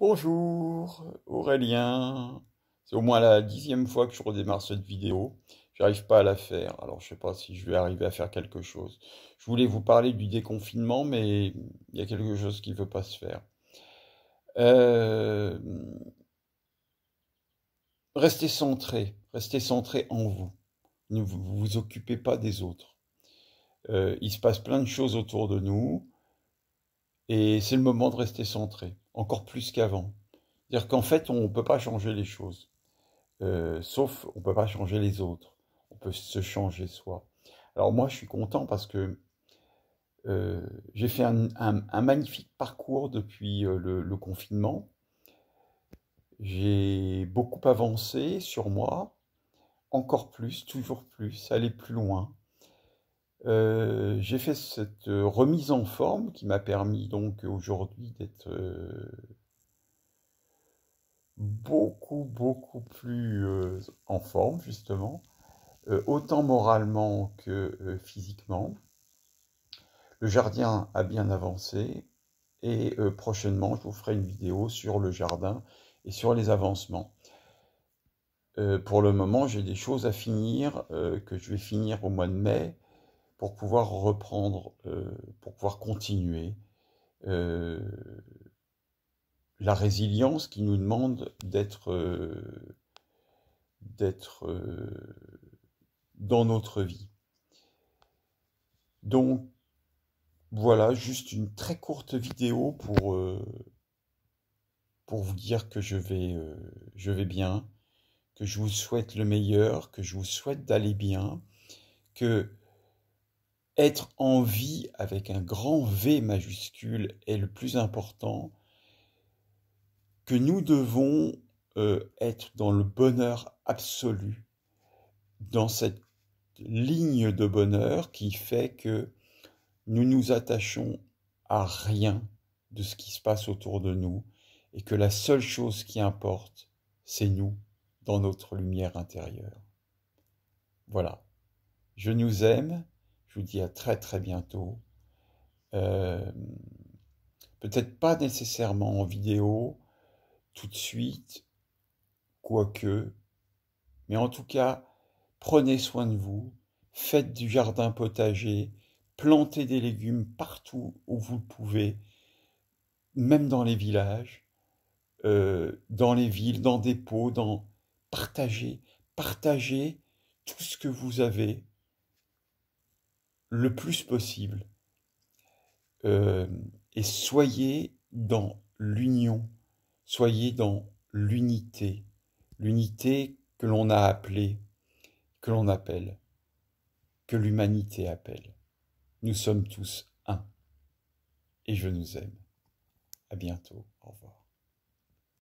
Bonjour Aurélien, c'est au moins la dixième fois que je redémarre cette vidéo. J'arrive pas à la faire, alors je sais pas si je vais arriver à faire quelque chose. Je voulais vous parler du déconfinement, mais il y a quelque chose qui ne veut pas se faire. Euh, restez centré, restez centré en vous. Ne vous, occupez pas des autres. Euh, il se passe plein de choses autour de nous, et c'est le moment de rester centré encore plus qu'avant. C'est-à-dire qu'en fait, on ne peut pas changer les choses, euh, sauf on ne peut pas changer les autres. On peut se changer soi. Alors moi, je suis content parce que euh, j'ai fait un, magnifique parcours depuis euh, le, le confinement. J'ai beaucoup avancé sur moi, encore plus, toujours plus, aller plus loin. Euh, j'ai fait cette euh, remise en forme qui m'a permis donc aujourd'hui d'être euh, beaucoup beaucoup plus en forme justement, autant moralement que physiquement. Le jardin a bien avancé et prochainement je vous ferai une vidéo sur le jardin et sur les avancements. pour le moment, j'ai des choses à finir que je vais finir au mois de mai pour pouvoir reprendre, euh, pour pouvoir continuer euh, la résilience qui nous demande d'être euh, d'être dans notre vie. Donc voilà, juste une très courte vidéo pour, pour vous dire que je vais, je vais bien, que je vous souhaite le meilleur, que je vous souhaite d'aller bien, que être en vie avec un grand V majuscule est le plus important, que nous devons euh, être dans le bonheur absolu, dans cette ligne de bonheur qui fait que nous nous attachons à rien de ce qui se passe autour de nous et que la seule chose qui importe, c'est nous dans notre lumière intérieure. Voilà. Je nous aime je vous dis à très très bientôt. Euh, peut-être pas nécessairement en vidéo tout de suite, quoique. Mais en tout cas, prenez soin de vous, faites du jardin potager, plantez des légumes partout où vous le pouvez, même dans les villages, euh, dans les villes, dans des pots, dans partagez, partagez tout ce que vous avez le plus possible. Euh, et soyez dans l'union, soyez dans l'unité, l'unité que l'on a appelée, que l'on appelle, que l'humanité appelle. Nous sommes tous un. Et je nous aime. À bientôt. Au revoir.